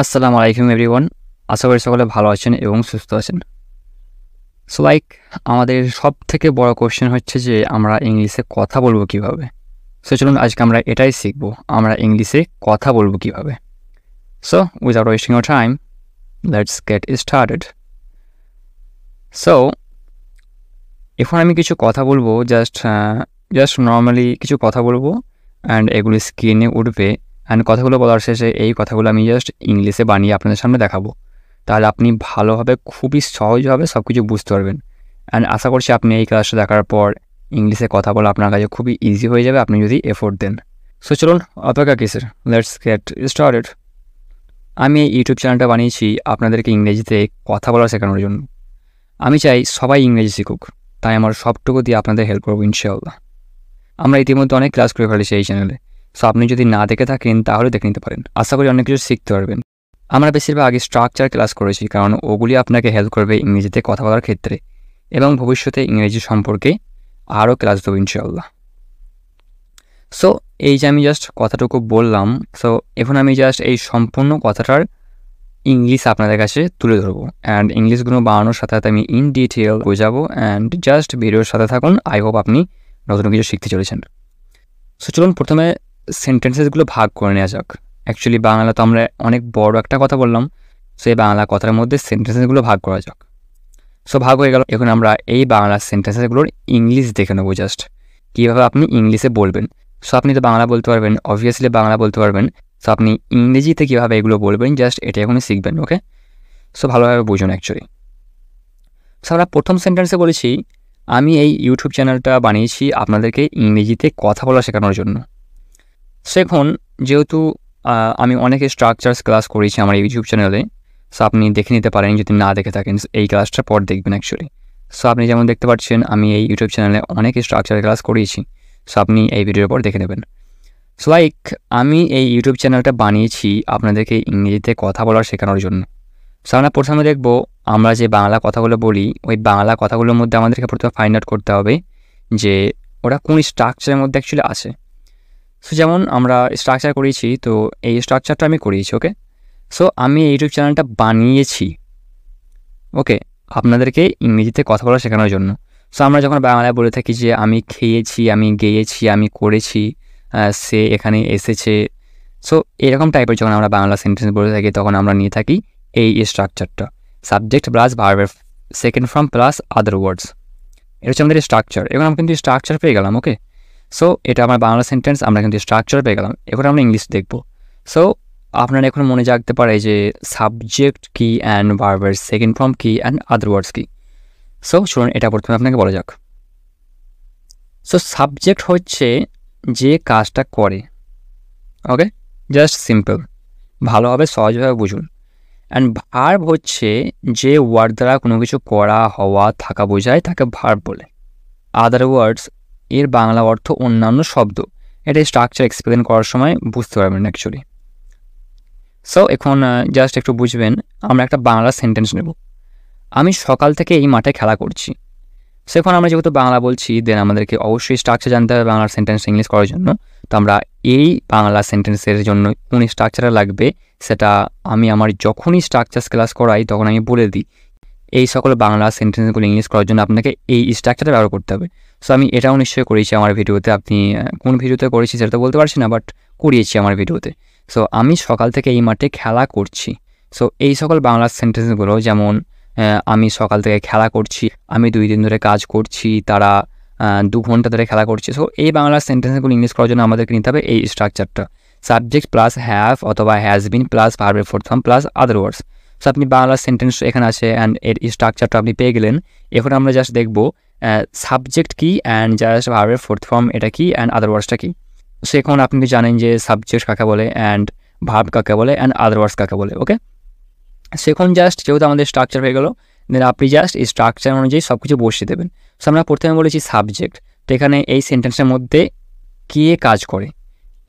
আসসালাম আলাইকুম এভরিওয়ান আশা করি সকলে ভালো আছেন এবং সুস্থ আছেন সো লাইক আমাদের সব থেকে বড় কোশ্চেন হচ্ছে যে আমরা ইংলিশে কথা বলবো কিভাবে সো চলুন আজকে আমরা এটাই শিখব আমরা ইংলিশে কথা বলবো কিভাবে সো উইদাউট ওয়েস্টিং ও time let's get started so এখন আমি কিছু কথা বলবো জাস্ট জাস্ট নর্মালি কিছু কথা বলবো অ্যান্ড এগুলি স্ক্রিনে উঠবে অ্যান্ড কথাগুলো বলার শেষে এই কথাগুলো আমি জাস্ট ইংলিশে বানিয়ে আপনাদের সামনে দেখাবো তাহলে আপনি ভালোভাবে খুবই সহজভাবে সব কিছু বুঝতে পারবেন অ্যান্ড আশা করছি আপনি এই ক্লাসটা দেখার পর ইংলিশে কথা বলা আপনার কাছে খুবই ইজি হয়ে যাবে আপনি যদি এফোর্ট দেন সো চলুন অপেক্ষা কিসের লেটস গেট স্টার্টেড আমি এই ইউটিউব চ্যানেলটা বানিয়েছি আপনাদেরকে ইংরেজিতে কথা বলা শেখানোর জন্য আমি চাই সবাই ইংরেজি শিখুক তাই আমার সবটুকু দিয়ে আপনাদের হেল্প করবো ইনশাআল্লাহ আমরা ইতিমধ্যে অনেক ক্লাস করে ফেলেছি এই চ্যানেলে সো আপনি যদি না দেখে থাকেন তাহলে দেখে নিতে পারেন আশা করি অনেক কিছু শিখতে পারবেন আমরা বেশিরভাগ আগে স্ট্রাকচার ক্লাস করেছি কারণ ওগুলি আপনাকে হেল্প করবে ইংরেজিতে কথা বলার ক্ষেত্রে এবং ভবিষ্যতে ইংরেজি সম্পর্কে আরও ক্লাস দেবো ইনশাআল্লাহ সো এই যে আমি জাস্ট কথাটুকু বললাম সো এখন আমি জাস্ট এই সম্পূর্ণ কথাটার ইংলিশ আপনাদের কাছে তুলে ধরবো অ্যান্ড ইংলিশগুলো বানানোর সাথে সাথে আমি ইন ডিটেল বোঝাবো অ্যান্ড জাস্ট ভিডিওর সাথে থাকুন আই হোপ আপনি নতুন কিছু শিখতে চলেছেন সো চলুন প্রথমে সেন্টেন্সেসগুলো ভাগ করে নেওয়া যাক অ্যাকচুয়ালি বাংলা তো আমরা অনেক বড় একটা কথা বললাম সো এই বাংলা কথার মধ্যে সেন্টেন্সেসগুলো ভাগ করা যাক সো ভাগ হয়ে গেল এখন আমরা এই বাংলা সেন্টেন্সেসগুলোর ইংলিশ দেখে নেবো জাস্ট কীভাবে আপনি ইংলিশে বলবেন সো আপনি তো বাংলা বলতে পারবেন অবভিয়াসলি বাংলা বলতে পারবেন সো আপনি ইংরেজিতে কীভাবে এগুলো বলবেন জাস্ট এটা এখনই শিখবেন ওকে সো ভালোভাবে বুঝুন অ্যাকচুয়ালি সো আমরা প্রথম সেন্টেন্সে বলেছি আমি এই ইউটিউব চ্যানেলটা বানিয়েছি আপনাদেরকে ইংরেজিতে কথা বলা শেখানোর জন্য সেখন যেহেতু আমি অনেক স্ট্রাকচার্স ক্লাস করেছি আমার ইউটিউব চ্যানেলে সো আপনি দেখে নিতে পারেন যদি না দেখে থাকেন এই ক্লাসটা পর দেখবেন অ্যাকচুয়ালি সো আপনি যেমন দেখতে পাচ্ছেন আমি এই ইউটিউব চ্যানেলে অনেক স্ট্রাকচার ক্লাস করিয়েছি সো আপনি এই ভিডিওর পর দেখে নেবেন সো লাইক আমি এই ইউটিউব চ্যানেলটা বানিয়েছি আপনাদেরকে ইংরেজিতে কথা বলা শেখানোর জন্য সো আমরা প্রথমে দেখব আমরা যে বাংলা কথাগুলো বলি ওই বাংলা কথাগুলোর মধ্যে আমাদেরকে প্রথমে ফাইন্ড আউট করতে হবে যে ওরা কোন স্ট্রাকচারের মধ্যে অ্যাকচুয়ালি আছে সো যেমন আমরা স্ট্রাকচার করিয়েছি তো এই স্ট্রাকচারটা আমি করিয়েছি ওকে সো আমি ইউটিউব চ্যানেলটা বানিয়েছি ওকে আপনাদেরকে ইংরেজিতে কথা বলা শেখানোর জন্য সো আমরা যখন বাংলায় বলে থাকি যে আমি খেয়েছি আমি গেয়েছি আমি করেছি সে এখানে এসেছে সো এরকম টাইপের যখন আমরা বাংলা সেন্টেন্স বলে থাকি তখন আমরা নিয়ে থাকি এই স্ট্রাকচারটা সাবজেক্ট প্লাস ভার্বের second form plus other words এটা হচ্ছে আমাদের স্ট্রাকচার এবং আমরা কিন্তু স্ট্রাকচার পেয়ে গেলাম ওকে সো এটা আমার বাংলা সেন্টেন্স আমরা কিন্তু স্ট্রাকচার পেয়ে গেলাম এখন আমরা ইংলিশ দেখব সো আপনার এখন মনে জাগতে পারে যে সাবজেক্ট কী অ্যান্ড ভার্বের সেকেন্ড ফর্ম কী অ্যান্ড আদার ওয়ার্ডস কী সো শুনুন এটা প্রথমে আপনাকে বলা যাক সো সাবজেক্ট হচ্ছে যে কাজটা করে ওকে জাস্ট সিম্পল ভালোভাবে সহজভাবে বুঝুন অ্যান্ড ভার্ব হচ্ছে যে ওয়ার্ড দ্বারা কোনো কিছু করা হওয়া থাকা বোঝায় তাকে ভার্ব বলে আদার ওয়ার্ডস এর বাংলা অর্থ অন্যান্য শব্দ এটা স্ট্রাকচার এক্সপ্লেন করার সময় বুঝতে পারবেন অ্যাকচুয়ালি সো এখন জাস্ট একটু বুঝবেন আমরা একটা বাংলা সেন্টেন্স নেব আমি সকাল থেকে এই মাঠে খেলা করছি সো এখন আমরা যেহেতু বাংলা বলছি দেন আমাদেরকে অবশ্যই স্ট্রাকচার জানতে হবে বাংলার সেন্টেন্স ইংলিশ করার জন্য তো আমরা এই বাংলা সেন্টেন্সের জন্য কোন স্ট্রাকচার লাগবে সেটা আমি আমার যখনই স্ট্রাকচার ক্লাস করাই তখন আমি বলে দিই এই সকল বাংলা সেন্টেন্সগুলো ইংলিশ করার জন্য আপনাকে এই স্ট্রাকচারটা ব্যবহার করতে হবে সো আমি এটাও নিশ্চয়ই করেছি আমার ভিডিওতে আপনি কোন ভিডিওতে করেছি সেটা তো বলতে পারছি না বাট করিয়েছি আমার ভিডিওতে সো আমি সকাল থেকে এই মাঠে খেলা করছি সো এই সকল বাংলা সেন্টেন্সগুলো যেমন আমি সকাল থেকে খেলা করছি আমি দুই দিন ধরে কাজ করছি তারা দু ঘন্টা ধরে খেলা করছে সো এই বাংলা সেন্টেন্সগুলো ইংলিশ করার জন্য আমাদেরকে নিতে হবে এই স্ট্রাকচারটা সাবজেক্ট প্লাস হ্যাভ অথবা হ্যাজ বিন প্লাস ভার্বের fourth form plus other words so আপনি বাংলা সেন্টেন্স এখানে আছে অ্যান্ড এর স্ট্রাকচারটা আপনি পেয়ে গেলেন এখন আমরা জাস্ট দেখব সাবজেক্ট কি অ্যান্ড জাস্ট ভাবের ফোর্থ ফর্ম এটা কি অ্যান্ড আদারওয়ার্সটা কি সো এখন আপনি জানেন যে সাবজেক্ট কাকে বলে অ্যান্ড ভাব কাকে বলে অ্যান্ড আদারওয়ার্স কাকে বলে ওকে সেখন জাস্ট যেহেতু আমাদের স্ট্রাকচার হয়ে গেল দেন আপনি জাস্ট এই স্ট্রাকচার অনুযায়ী সব কিছু বসিয়ে দেবেন সো আমরা প্রথমে বলেছি সাবজেক্ট তো এখানে এই সেন্টেন্সের মধ্যে কে কাজ করে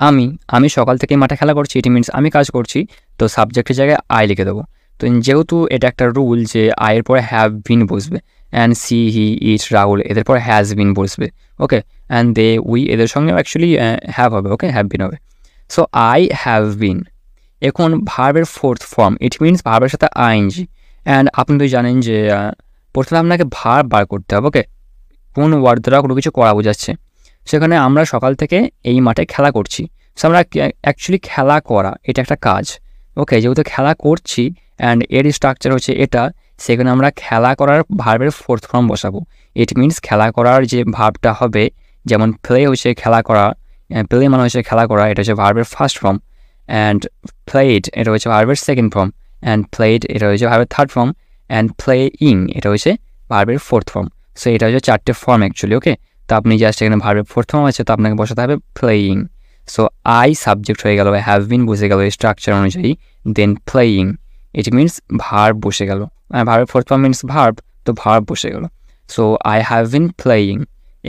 আমি আমি সকাল থেকে মাঠে খেলা করছি ইট মিনস আমি কাজ করছি তো সাবজেক্টের জায়গায় আই লিখে দেবো তো যেহেতু এটা একটা রুল যে আয়ের পরে হ্যাভ বিন বসবে and she he it Rahul এদের পরে হ্যাজ বিন বসবে ওকে অ্যান্ড দে উই এদের সঙ্গে অ্যাকচুয়ালি হ্যাভ হবে ওকে হ্যাভ বিন হবে সো আই হ্যাভ বিন এখন ভার্বের ফোর্থ ফর্ম ইট মিনস ভার্বের সাথে আইনজি অ্যান্ড আপনি তো জানেন যে uh, প্রথমে আপনাকে ভার বার করতে হবে ওকে কোন ওয়ার্ড দ্বারা কোনো কিছু করা বোঝাচ্ছে সেখানে আমরা সকাল থেকে এই মাঠে খেলা করছি সো আমরা অ্যাকচুয়ালি খেলা করা এটা একটা কাজ ওকে যেহেতু খেলা করছি অ্যান্ড এর স্ট্রাকচার হচ্ছে এটা সেখানে আমরা খেলা করার ভার্বের ফোর্থ ফর্ম বসাবো ইট মিনস খেলা করার যে ভাবটা হবে যেমন প্লে হচ্ছে খেলা করা প্লে মানে হচ্ছে খেলা করা এটা হচ্ছে ভার্বের ফার্স্ট ফর্ম অ্যান্ড প্লেড এটা হচ্ছে ভার্বের সেকেন্ড ফর্ম অ্যান্ড প্লেড এটা হচ্ছে ভার্বের থার্ড ফর্ম অ্যান্ড প্লে ইং এটা হচ্ছে ভার্বের ফোর্থ ফর্ম সো এটা হচ্ছে চারটে ফর্ম অ্যাকচুয়ালি ওকে তো আপনি জাস্ট এখানে ভার্বের ফোর্থ ফর্ম আছে তো আপনাকে বসাতে হবে প্লেয়িং সো আই সাবজেক্ট হয়ে গেল হ্যাভ বিন বুঝে গেল স্ট্রাকচার অনুযায়ী then playing it means verb বসে গেল ভার্বের ফোর্থ ফর্ম মিনস ভার্ব তো ভার্ব বসে গেল so I have been playing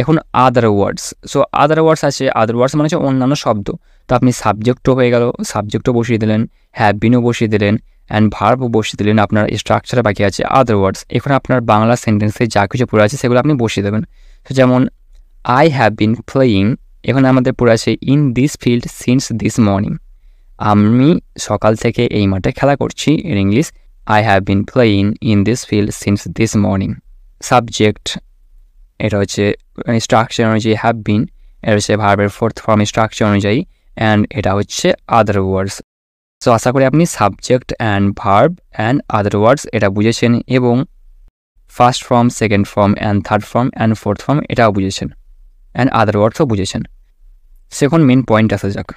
এখন আদার ওয়ার্ডস সো আদার ওয়ার্ডস আছে আদার ওয়ার্ডস মানে হচ্ছে অন্যান্য শব্দ তো আপনি সাবজেক্টও হয়ে গেল সাবজেক্টও বসিয়ে দিলেন হ্যাভ বিনও বসিয়ে দিলেন অ্যান্ড ভার্বও বসিয়ে দিলেন আপনার স্ট্রাকচার বাকি আছে আদার ওয়ার্ডস এখন আপনার বাংলা সেন্টেন্সে যা কিছু পড়ে আছে সেগুলো আপনি বসিয়ে দেবেন তো যেমন আই হ্যাভ বিন প্লেয়িং এখন আমাদের পড়ে আছে in this field since this morning আমি সকাল থেকে এই মাঠে খেলা করছি in English I have been playing in this field since this morning subject এটা হচ্ছে স্ট্রাকচার uh, অনুযায়ী হ্যাভ বিন এটা হচ্ছে ভার্বের ফোর্থ ফর্ম স্ট্রাকচার অনুযায়ী অ্যান্ড এটা হচ্ছে আদার ওয়ার্ডস সো আশা করি আপনি subject and verb and other words এটা বুঝেছেন এবং first form second form and third form and fourth form এটাও বুঝেছেন অ্যান্ড আদার ওয়ার্ডসও বুঝেছেন সেখন মেন পয়েন্ট আসা যাক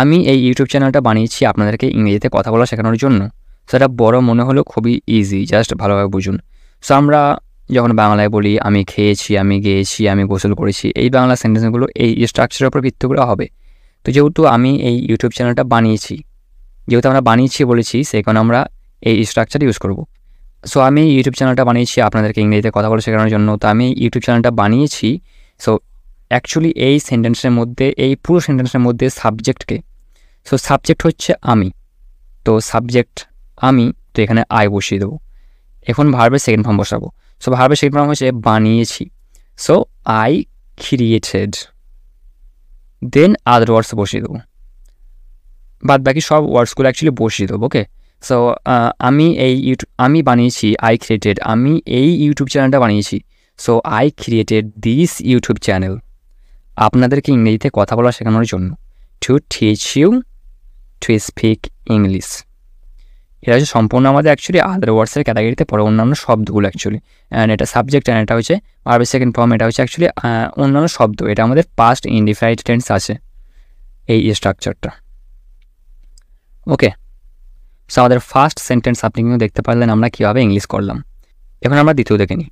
আমি এই ইউটিউব চ্যানেলটা বানিয়েছি আপনাদেরকে ইংরেজিতে কথা বলা শেখানোর জন্য সেটা বড় মনে হলো খুবই ইজি জাস্ট ভালোভাবে বুঝুন সো আমরা যখন বাংলায় বলি আমি খেয়েছি আমি গেয়েছি আমি গোসল করেছি এই বাংলা সেন্টেন্সগুলো এই স্ট্রাকচারের উপর ভিত্তি করে হবে তো যেহেতু আমি এই ইউটিউব চ্যানেলটা বানিয়েছি যেহেতু আমরা বানিয়েছি বলেছি সেই কারণে আমরা এই স্ট্রাকচার ইউজ করব সো আমি ইউটিউব চ্যানেলটা বানিয়েছি আপনাদেরকে ইংরেজিতে কথা বলা শেখানোর জন্য তো আমি ইউটিউব চ্যানেলটা বানিয়েছি সো অ্যাকচুয়ালি এই সেন্টেন্সের মধ্যে এই পুরো সেন্টেন্সের মধ্যে সাবজেক্টকে সো সাবজেক্ট হচ্ছে আমি তো সাবজেক্ট আমি তো এখানে আই বসিয়ে দেবো এখন ভার্বের সেকেন্ড ফর্ম বসাবো সো ভার্বের সেকেন্ড ফর্ম হচ্ছে বানিয়েছি so I created then other words বসিয়ে দেবো বাদ বাকি সব ওয়ার্ডসগুলো অ্যাকচুয়ালি বসিয়ে দেবো ওকে সো আমি এই ইউটিউব আমি বানিয়েছি আই ক্রিয়েটেড আমি এই ইউটিউব চ্যানেলটা বানিয়েছি so I created this YouTube channel আপনাদেরকে ইংরেজিতে কথা বলা শেখানোর জন্য to teach you to speak English এটা হচ্ছে সম্পূর্ণ আমাদের অ্যাকচুয়ালি আদার ওয়ার্ডসের ক্যাটাগরিতে পরে অন্যান্য শব্দগুলো অ্যাকচুয়ালি অ্যান্ড এটা সাবজেক্ট অ্যান্ড এটা হচ্ছে আরবি সেকেন্ড ফর্ম এটা হচ্ছে অ্যাকচুয়ালি অন্যান্য শব্দ এটা আমাদের পাস্ট ইন্ডিফাইড টেন্স আছে এই স্ট্রাকচারটা ওকে সো আমাদের ফার্স্ট সেন্টেন্স আপনি কিন্তু দেখতে পারলেন আমরা কীভাবে ইংলিশ করলাম এখন আমরা দ্বিতীয় দেখে নিই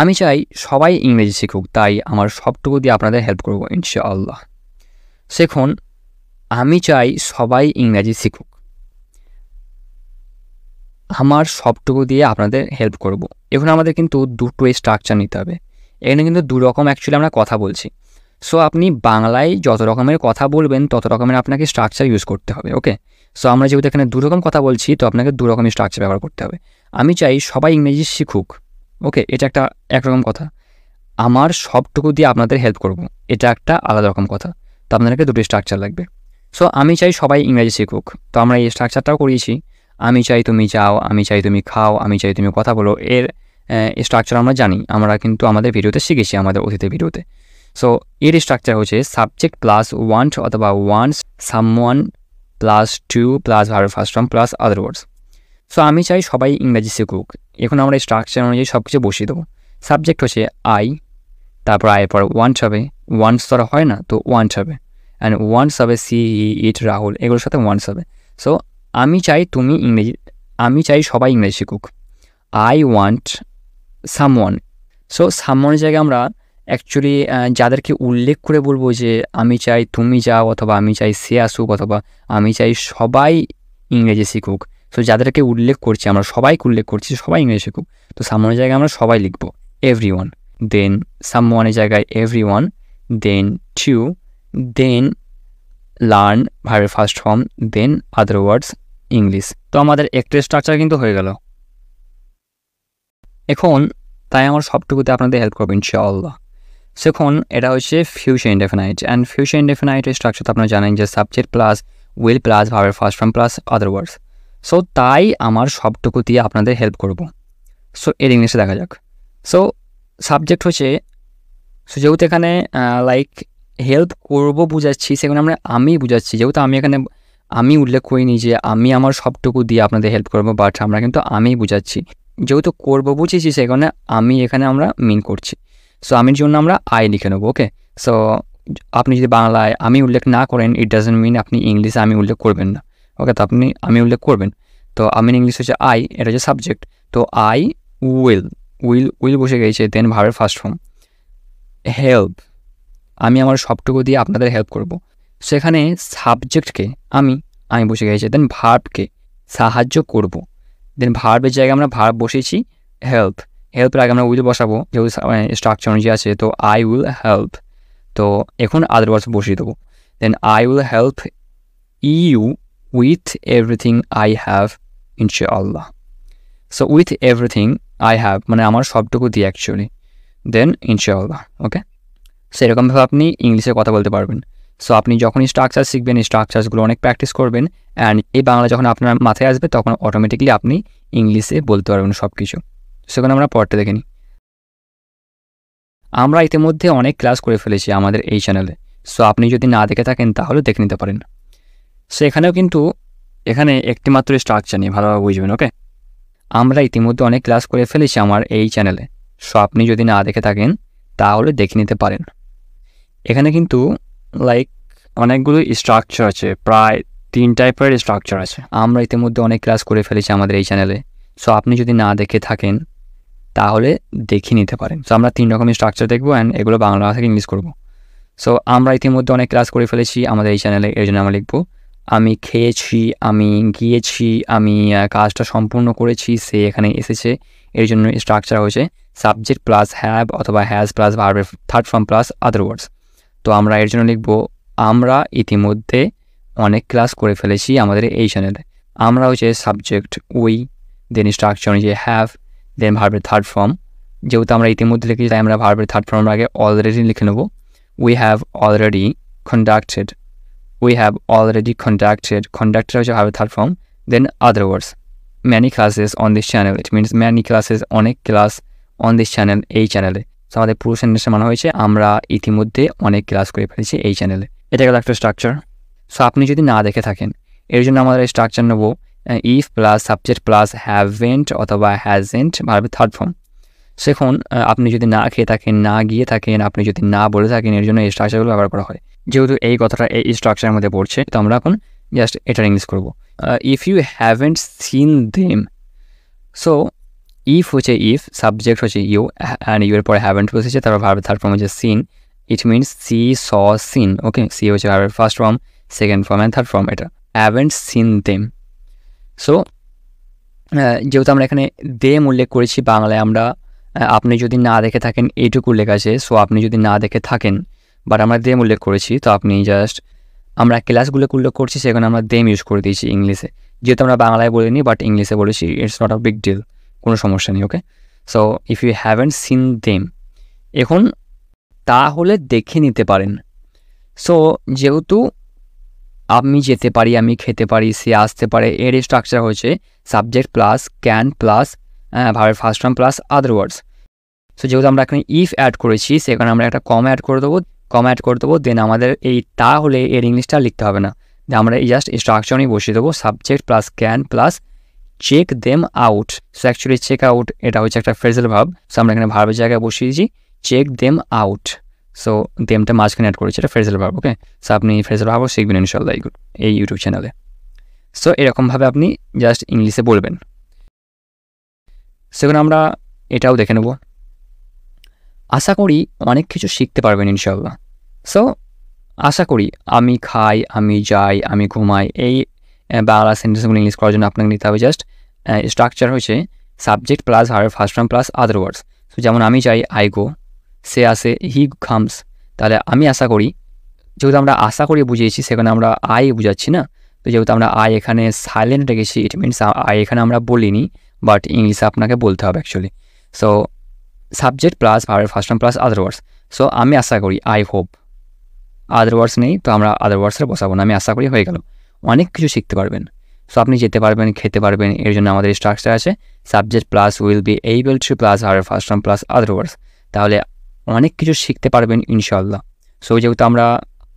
আমি চাই সবাই ইংরেজি শিখুক তাই আমার সবটুকু দিয়ে আপনাদের হেল্প করবো ইনশাআল্লাহ শেখুন আমি চাই সবাই ইংরাজি শিখুক আমার সবটুকু দিয়ে আপনাদের হেল্প করব। এখন আমাদের কিন্তু দুটো স্ট্রাকচার নিতে হবে এখানে কিন্তু দু রকম অ্যাকচুয়ালি আমরা কথা বলছি সো আপনি বাংলায় যত রকমের কথা বলবেন তত রকমের আপনাকে স্ট্রাকচার ইউজ করতে হবে ওকে সো আমরা যেহেতু এখানে দু রকম কথা বলছি তো আপনাকে দু রকমের স্ট্রাকচার ব্যবহার করতে হবে আমি চাই সবাই ইংরেজি শিখুক ওকে এটা একটা একরকম কথা আমার সবটুকু দিয়ে আপনাদের হেল্প করব। এটা একটা আলাদা রকম কথা তো আপনাদেরকে দুটো স্ট্রাকচার লাগবে সো আমি চাই সবাই ইংরাজি শিখুক তো আমরা এই স্ট্রাকচারটাও করিয়েছি আমি চাই তুমি যাও আমি চাই তুমি খাও আমি চাই তুমি কথা বলো এর স্ট্রাকচার আমরা জানি আমরা কিন্তু আমাদের ভিডিওতে শিখেছি আমাদের অতীতের ভিডিওতে সো এর স্ট্রাকচার হচ্ছে সাবজেক্ট প্লাস ওয়ান্ট অথবা some someone plus to plus verb first form plus other words so আমি চাই সবাই ইংরাজি শিখুক এখন আমরা স্ট্রাকচার অনুযায়ী সব কিছু বসিয়ে দেবো সাবজেক্ট হচ্ছে আই তারপর আয়ের পর ওয়ান্স হবে ওয়ান্স তো হয় না তো ওয়ান্স হবে অ্যান্ড ওয়ান্স হবে সি ই ইট রাহুল এগুলোর সাথে ওয়ান্স হবে সো আমি চাই তুমি ইংরেজি আমি চাই সবাই ইংরেজি শিখুক আই ওয়ান্ট সামওয়ান সো সামওয়ানের জায়গায় আমরা অ্যাকচুয়ালি যাদেরকে উল্লেখ করে বলবো যে আমি চাই তুমি যাও অথবা আমি চাই সে আসুক অথবা আমি চাই সবাই ইংরেজি শিখুক সো যাদেরকে উল্লেখ করছি আমরা সবাইকে উল্লেখ করছি সবাই ইংরেজি শিখুক তো সামনের জায়গায় আমরা সবাই লিখবো এভরি ওয়ান দেন সামওয়ানের জায়গায় every one then to then learn ভার্বের first form then other words English তো আমাদের একটা স্ট্রাকচার কিন্তু হয়ে গেল এখন তাই আমার সবটুকুতে আপনাদের হেল্প করবো ইনশাআল্লাহ সেখন এটা হচ্ছে ফিউচার ইন্ডেফিনাইট অ্যান্ড ফিউচার ইন্ডেফিনাইটের স্ট্রাকচার তো আপনারা জানেন যে সাবজেক্ট প্লাস উইল প্লাস ভার্বের first form plus other words so তাই আমার সবটুকু দিয়ে আপনাদের হেল্প করব সো এর ইংলিশে দেখা যাক সো সাবজেক্ট হচ্ছে সো যেহেতু এখানে লাইক হেল্প করব বুঝাচ্ছি সেখানে আমরা আমি বুঝাচ্ছি যেহেতু আমি এখানে আমি উল্লেখ করিনি যে আমি আমার সবটুকু দিয়ে আপনাদের হেল্প করবো বাট আমরা কিন্তু আমি বুঝাচ্ছি যেহেতু করব বুঝেছি সেখানে আমি এখানে আমরা মিন করছি সো আমির জন্য আমরা আই লিখে নেবো ওকে সো আপনি যদি বাংলায় আমি উল্লেখ না করেন ইট ডাজেন্ট মিন আপনি ইংলিশে আমি উল্লেখ করবেন না ওকে তো আপনি আমি উল্লেখ করবেন তো আমিন ইংলিশ হচ্ছে আই এটা হচ্ছে সাবজেক্ট তো আই উইল উইল উইল বসে গেছে দেন ভাবের ফার্স্ট ফর্ম হেল্প আমি আমার সবটুকু দিয়ে আপনাদের হেল্প করব সেখানে সাবজেক্টকে আমি আমি বসে গেছি দেন ভার্ভকে সাহায্য করব দেন ভার্ভের জায়গায় আমরা ভার্ব বসেছি হেল্প হেল্পের আগে আমরা উইল বসাবো যেহেতু স্ট্রাকচার মানে অনুযায়ী আছে তো আই উইল হেল্প তো এখন আদারওয়ার্স বসিয়ে দেবো then I will help you with everything I have inshallah. So with everything I have, মানে আমার সবটুকু দিয়ে অ্যাকচুয়ালি দেন ইনশাআল্লাহ ওকে সেরকমভাবে আপনি ইংলিশে কথা বলতে পারবেন সো আপনি যখনই স্ট্রাকচার শিখবেন এই অনেক প্র্যাকটিস করবেন অ্যান্ড এই বাংলা যখন আপনার মাথায় আসবে তখন অটোমেটিকলি আপনি ইংলিশে বলতে পারবেন সব কিছু সেখানে আমরা পড়তে দেখে নিই আমরা ইতিমধ্যে অনেক ক্লাস করে ফেলেছি আমাদের এই চ্যানেলে সো আপনি যদি না দেখে থাকেন তাহলে দেখে নিতে পারেন সেখানেও কিন্তু এখানে একটি মাত্র স্ট্রাকচার নিয়ে ভালোভাবে বুঝবেন ওকে আমরা ইতিমধ্যে অনেক ক্লাস করে ফেলেছি আমার এই চ্যানেলে সো আপনি যদি না দেখে থাকেন তাহলে দেখে নিতে পারেন এখানে কিন্তু লাইক অনেকগুলো স্ট্রাকচার আছে প্রায় তিন টাইপের স্ট্রাকচার আছে আমরা ইতিমধ্যে অনেক ক্লাস করে ফেলেছি আমাদের এই চ্যানেলে সো আপনি যদি না দেখে থাকেন তাহলে দেখে নিতে পারেন সো আমরা তিন রকমের স্ট্রাকচার দেখবো অ্যান্ড এগুলো বাংলা থেকে ইংলিশ করবো সো আমরা ইতিমধ্যে অনেক ক্লাস করে ফেলেছি আমাদের এই চ্যানেলে এই জন্য আমরা লিখবো আমি খেয়েছি আমি গিয়েছি আমি কাজটা সম্পূর্ণ করেছি সে এখানে এসেছে এর জন্য স্ট্রাকচার হয়েছে সাবজেক্ট প্লাস হ্যাভ অথবা হ্যাজ প্লাস ভার্বের থার্ড ফর্ম প্লাস আদারওয়ার্ডস তো আমরা এর জন্য লিখব আমরা ইতিমধ্যে অনেক ক্লাস করে ফেলেছি আমাদের এই চ্যানেলে আমরা হচ্ছে সাবজেক্ট উই দেন স্ট্রাকচার অনুযায়ী হ্যাভ দেন ভার্বের থার্ড ফর্ম যেহেতু আমরা ইতিমধ্যে লিখেছি তাই আমরা ভার্বের থার্ড ফর্মের আগে অলরেডি লিখে নেব we have already conducted we have already conducted, conducted হচ্ছে হবে third form, then other words. Many classes on this channel, it means many classes, অনেক ক্লাস on this channel, এই চ্যানেলে সো আমাদের পুরো সেন্টেন্সটা মানা হয়েছে আমরা ইতিমধ্যে অনেক ক্লাস করে ফেলেছি এই চ্যানেলে এটা গেল একটা স্ট্রাকচার সো আপনি যদি না দেখে থাকেন এর জন্য আমাদের স্ট্রাকচার নেবো if plus subject plus haven't অথবা হ্যাজেন্ট ভাবে থার্ড ফর্ম সেখন আপনি যদি না খেয়ে থাকেন না গিয়ে থাকেন আপনি যদি না বলে থাকেন এর জন্য এই স্ট্রাকচারগুলো ব্যবহার করা হয় যেহেতু এই কথাটা এই স্ট্রাকচারের মধ্যে পড়ছে তো আমরা এখন জাস্ট এটার ইংলিশ করব if you haven't seen them so if হচ্ছে ইফ সাবজেক্ট হচ্ছে ইউ অ্যান্ড ইউ এর পরে হ্যাভেন্ট বসেছে তারপর ভার্বের থার্ড ফর্ম হচ্ছে seen it means see saw seen okay see হচ্ছে ভার্বের first form second form and third form এটা হ্যাভেন্ট সিন দেম সো যেহেতু আমরা এখানে দেম উল্লেখ করেছি বাংলায় আমরা uh, আপনি যদি না দেখে থাকেন এইটুকু লেখা আছে সো আপনি যদি না দেখে থাকেন বাট আমরা দেম উল্লেখ করেছি তো আপনি জাস্ট আমরা ক্লাসগুলো উল্লেখ করছি সেখানে আমরা দেম ইউজ করে দিয়েছি ইংলিশে যেহেতু আমরা বাংলায় বলিনি বাট ইংলিশে বলেছি it's not a big deal কোনো সমস্যা নেই okay so if you haven't seen them এখন তাহলে দেখে নিতে পারেন সো যেহেতু আমি যেতে পারি আমি খেতে পারি সে আসতে পারে এর স্ট্রাকচার হয়েছে সাবজেক্ট প্লাস ক্যান প্লাস ভাবের first term plus other words so যেহেতু আমরা এখানে ইফ অ্যাড করেছি সেখানে আমরা একটা কম অ্যাড করে দেবো কম অ্যাড করে দেবো দেন আমাদের এই তা হলে এর ইংলিশটা লিখতে হবে না আমরা এই জাস্ট স্ট্রাকচারই বসিয়ে দেবো subject plus can plus check them out so actually check out এটা হচ্ছে একটা ফ্রেজাল ভাব সো আমরা এখানে ভার্বের জায়গায় বসিয়েছি চেক দেম আউট সো দেমটা মাঝখানে অ্যাড করেছি এটা ফ্রেজাল ভাব ওকে সো আপনি ফ্রেজাল ভাবও শিখবেন ইনশাল্লাহ এই ইউটিউব চ্যানেলে সো এরকমভাবে আপনি জাস্ট ইংলিশে বলবেন সেখানে আমরা এটাও দেখে নেবো আশা করি অনেক কিছু শিখতে পারবেন ইনশাল্লাহ সো আশা করি আমি খাই আমি যাই আমি ঘুমাই এই বাংলা সেন্টেন্সগুলো ইংলিশ করার জন্য আপনাকে নিতে হবে জাস্ট স্ট্রাকচার হয়েছে subject plus her first form plus other words so যেমন আমি যাই আই গো সে আসে হি খামস তাহলে আমি আশা করি যেহেতু আমরা আশা করি বুঝিয়েছি সেখানে আমরা আই বুঝাচ্ছি না তো যেহেতু আমরা আই এখানে সাইলেন্ট রেখেছি ইট মিনস আই এখানে আমরা বলিনি বাট ইংলিশে আপনাকে বলতে হবে অ্যাকচুয়ালি সো সাবজেক্ট প্লাস ভার্বের first term plus other so আমি আশা করি আই হোপ আদার ওয়ার্স নেই তো আমরা আদার ওয়ার্ডসের বসাবো না আমি আশা করি হয়ে গেল অনেক কিছু শিখতে পারবেন সো আপনি যেতে পারবেন খেতে পারবেন এর জন্য আমাদের স্ট্রাকচার আছে subject plus will be able to plus ভার্বের ফার্স্ট টার্ম প্লাস আদার তাহলে অনেক কিছু শিখতে পারবেন ইনশাল্লাহ সো যেহেতু আমরা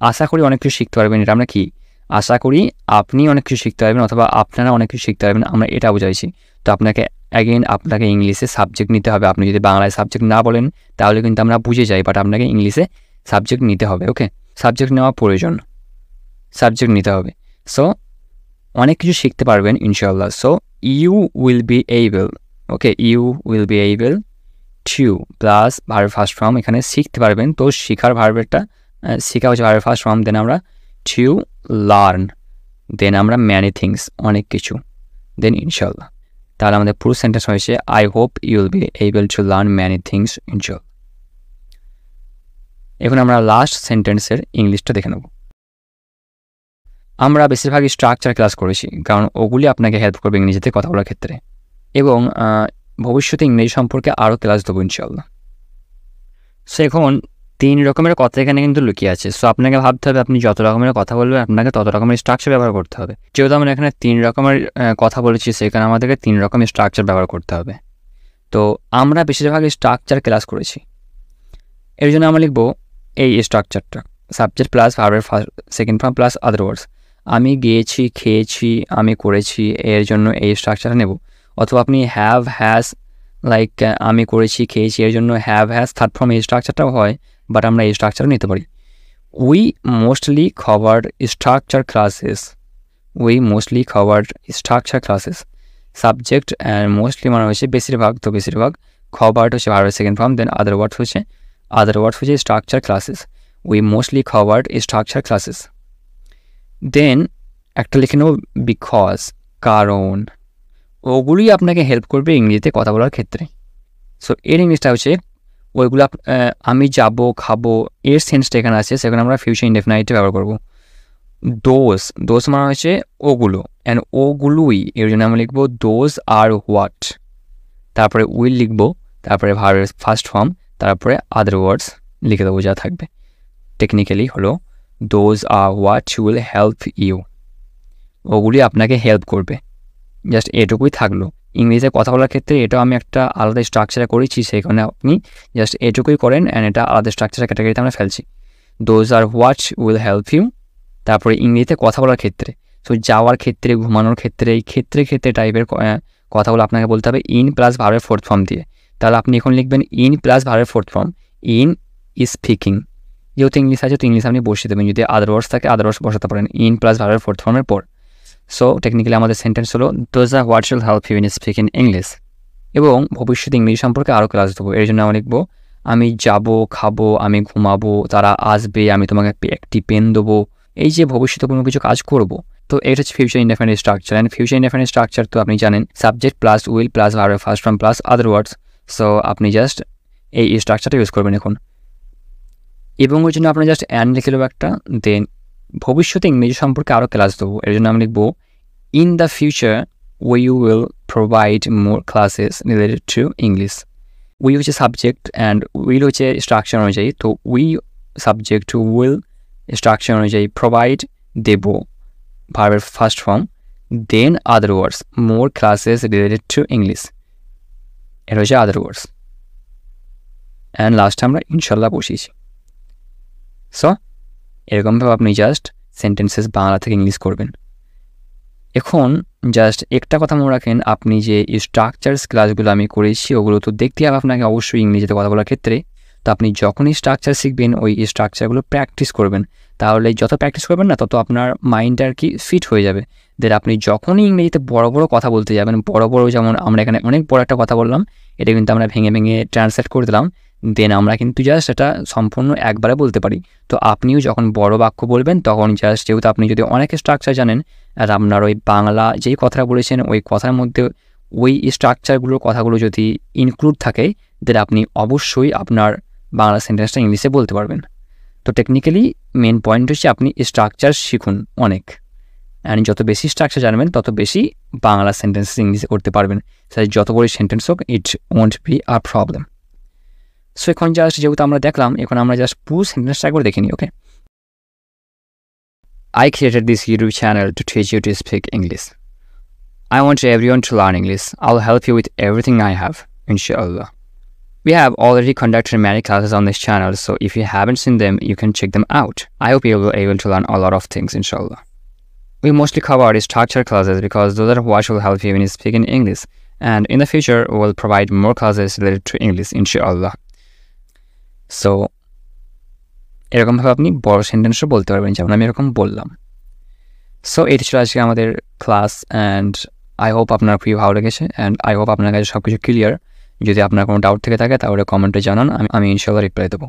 আশা করি অনেক কিছু শিখতে পারবেন এটা আমরা কি আশা করি আপনি অনেক কিছু শিখতে পারবেন অথবা আপনারা অনেক কিছু শিখতে পারবেন আমরা এটা বুঝাইছি তো আপনাকে অ্যাগেন আপনাকে ইংলিশে সাবজেক্ট নিতে হবে আপনি যদি বাংলায় সাবজেক্ট না বলেন তাহলে কিন্তু আমরা বুঝে যাই বাট আপনাকে ইংলিশে সাবজেক্ট নিতে হবে ওকে সাবজেক্ট নেওয়া প্রয়োজন সাবজেক্ট নিতে হবে সো অনেক কিছু শিখতে পারবেন ইনশাল্লাহ so you will be able okay you will be able to plus verb first form এখানে শিখতে পারবেন তো শেখার ভার্বেরটা শেখা হচ্ছে ভার ফার্স্ট ফর্ম দেন আমরা টু লার্ন দেন আমরা ম্যানি থিংস অনেক কিছু দেন ইনশাল্লাহ তাহলে আমাদের পুরো সেন্টেন্স হয়েছে I hope you will be able to learn many things in job এখন আমরা লাস্ট সেন্টেন্সের ইংলিশটা দেখে নেব আমরা বেশিরভাগই স্ট্রাকচার ক্লাস করেছি কারণ ওগুলি আপনাকে হেল্প করবে ইংরেজিতে কথা বলার ক্ষেত্রে এবং ভবিষ্যতে ইংরেজি সম্পর্কে আরও ক্লাস দেবো ইনশাল্লাহ সো এখন তিন রকমের কথা এখানে কিন্তু লুকিয়ে আছে সো আপনাকে ভাবতে হবে আপনি যত রকমের কথা বলবেন আপনাকে তত রকমের স্ট্রাকচার ব্যবহার করতে হবে যেহেতু আমরা এখানে তিন রকমের কথা বলেছি সেখানে আমাদেরকে তিন রকমের স্ট্রাকচার ব্যবহার করতে হবে তো আমরা বেশিরভাগ স্ট্রাকচার ক্লাস করেছি এর জন্য আমরা লিখবো এই স্ট্রাকচারটা সাবজেক্ট প্লাস ভার্বের first second form plus other words আমি গিয়েছি খেয়েছি আমি করেছি এর জন্য এই স্ট্রাকচার নেব অথবা আপনি হ্যাভ হ্যাজ লাইক আমি করেছি খেয়েছি এর জন্য হ্যাভ হ্যাজ থার্ড ফর্ম এই স্ট্রাকচারটাও হয় বাট আমরা এই স্ট্রাকচার নিতে পারি উই মোস্টলি খাবার structure classes we mostly covered structure classes subject and mostly মানে হচ্ছে বেশিরভাগ তো বেশিরভাগ কভার্ড হচ্ছে ভারত second form then other words হচ্ছে আদার ওয়ার্ডস হচ্ছে structure classes we mostly covered structure classes then একটা লিখে নেব বিকজ কারণ ওগুলি আপনাকে হেল্প করবে ইংরেজিতে কথা বলার ক্ষেত্রে সো এর ইংলিশটা হচ্ছে ওইগুলো আমি যাব খাবো এর সেন্সটা এখানে আছে সেখানে আমরা ফিউচার ইনডেফিনাইটে ব্যবহার করব দোষ দোষ মানে হচ্ছে ওগুলো অ্যান্ড ওগুলোই এর জন্য আমরা লিখবো দোজ আর হোয়াট তারপরে উইল লিখব তারপরে ভার্বের ফার্স্ট ফর্ম তারপরে আদার ওয়ার্ডস লিখে দেবো যা থাকবে টেকনিক্যালি হলো those are what will help you ওগুলি আপনাকে হেল্প করবে জাস্ট এটুকুই থাকলো ইংরেজিতে কথা বলার ক্ষেত্রে এটাও আমি একটা আলাদা স্ট্রাকচারে করেছি সেখানে আপনি জাস্ট এটুকুই করেন অ্যান্ড এটা আলাদা স্ট্রাকচারের ক্যাটাগরিতে আমরা ফেলছি those are which will help you তারপরে ইংরেজিতে কথা বলার ক্ষেত্রে সো যাওয়ার ক্ষেত্রে ঘুমানোর ক্ষেত্রে এই ক্ষেত্রে ক্ষেত্রে টাইপের কথাগুলো আপনাকে বলতে হবে ইন প্লাস ভারের ফোর্থ ফর্ম দিয়ে তাহলে আপনি এখন লিখবেন ইন প্লাস ভারের fourth form in is speaking যেহেতু ইংলিশ আছে তো ইংলিশ আপনি বসিয়ে দেবেন যদি আদারওয়ার্স থাকে আদারওয়ার্স বসাতে পারেন ইন প্লাস ভারের ফোর্থ ফর্মের পর সো টেকনিক্যালি আমাদের সেন্টেন্স হলো those a what should help you in speak in English এবং ভবিষ্যতে ইংলিশ সম্পর্কে আরও ক্লাস দেবো এর জন্য আমি লিখবো আমি যাব খাবো আমি ঘুমাবো তারা আসবে আমি তোমাকে একটি পেন দেবো এই যে ভবিষ্যতে কোনো কিছু কাজ করব তো এটা হচ্ছে future independent structure and future independent structure তো আপনি জানেন সাবজেক্ট প্লাস উইল প্লাস আর first form plus other words so আপনি জাস্ট এই স্ট্রাকচারটা ইউজ করবেন এখন এবং ওই জন্য আপনার জাস্ট অ্যান্ড লিখে দেবো একটা দেন ভবিষ্যতে ইংরেজি সম্পর্কে আরও ক্লাস দেবো এর জন্য আমি লিখব in the future we you will provide more classes related to English we হচ্ছে সাবজেক্ট অ্যান্ড উইল হচ্ছে স্ট্রাকচার অনুযায়ী তো উই সাবজেক্ট উইল স্ট্রাকচার অনুযায়ী প্রোভাইড দেব ভার্বের first form then other words more classes related to English এটা হচ্ছে other words and লাস্টে আমরা ইনশাল্লাহ বসিয়েছি সো এরকমভাবে আপনি জাস্ট সেন্টেন্সেস বাংলা থেকে ইংলিশ করবেন এখন জাস্ট একটা কথা মনে রাখেন আপনি যে স্ট্রাকচার্স ক্লাসগুলো আমি করেছি ওগুলো তো দেখতে হবে আপনাকে অবশ্যই ইংরেজিতে কথা বলার ক্ষেত্রে তো আপনি যখনই স্ট্রাকচার শিখবেন ওই স্ট্রাকচারগুলো প্র্যাকটিস করবেন তাহলে যত প্র্যাকটিস করবেন না তত আপনার মাইন্ড আর কি ফিট হয়ে যাবে দেন আপনি যখনই ইংরেজিতে বড় বড় কথা বলতে যাবেন বড় বড় যেমন আমরা এখানে অনেক বড় একটা কথা বললাম এটা কিন্তু আমরা ভেঙে ভেঙে ট্রান্সলেট করে দিলাম দেন আমরা কিন্তু জাস্ট এটা সম্পূর্ণ একবারে বলতে পারি তো আপনিও যখন বড় বাক্য বলবেন তখন জাস্ট যেহেতু আপনি যদি অনেক স্ট্রাকচার জানেন আর আপনার ওই বাংলা যেই কথাটা বলেছেন ওই কথার মধ্যে ওই স্ট্রাকচারগুলোর কথাগুলো যদি ইনক্লুড থাকে দেন আপনি অবশ্যই আপনার বাংলা সেন্টেন্সটা ইংলিশে বলতে পারবেন তো টেকনিক্যালি মেন পয়েন্ট হচ্ছে আপনি স্ট্রাকচার শিখুন অনেক অ্যান্ড যত বেশি স্ট্রাকচার জানবেন তত বেশি বাংলা সেন্টেন্স ইংলিশে করতে পারবেন স্যার যত বড় সেন্টেন্স হোক it won't be a problem so এখন জাস্ট যেহেতু আমরা দেখলাম এখন আমরা জাস্ট পুশ সেন্টেন্সটা করে দেখে নিই okay I created this YouTube channel to teach you to speak English. I want everyone to learn English. I'll help you with everything I have, inshallah. We have already conducted many classes on this channel, so if you haven't seen them, you can check them out. I hope you will be able to learn a lot of things, inshallah. We mostly cover structure classes because those are what will help you in speaking English, and in the future, we'll provide more classes related to English, inshallah. So এরকমভাবে আপনি বড় সেন্টেন্সও বলতে পারবেন যেমন আমি এরকম বললাম so এটি ছিল আজকে আমাদের ক্লাস অ্যান্ড আই হোপ আপনার খুবই ভালো লেগেছে অ্যান্ড আই হোপ আপনার কাছে সব কিছু ক্লিয়ার যদি আপনার কোনো ডাউট থেকে থাকে তাহলে কমেন্টে জানান আমি আমি ইনশাল্লাহ রিপ্লাই দেবো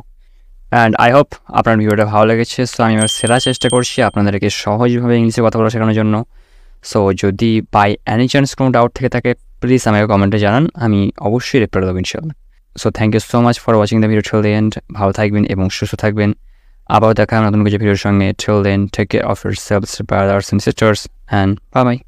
অ্যান্ড আই হোপ আপনার ভিডিওটা ভালো লেগেছে সো আমি আমার সেরা চেষ্টা করছি আপনাদেরকে সহজভাবে ইংলিশে কথা বলা শেখানোর জন্য সো যদি বাই অ্যানি চান্স কোনো ডাউট থেকে থাকে প্লিজ আমাকে কমেন্টে জানান আমি অবশ্যই রিপ্লাই দেবো ইনশাল্লাহ so thank you so much for watching the video till end ভালো থাকবেন এবং সুস্থ থাকবেন আবারও দেখা নতুন কিছু ভিডিওর সঙ্গে till then take care of yourselves brothers and sisters and by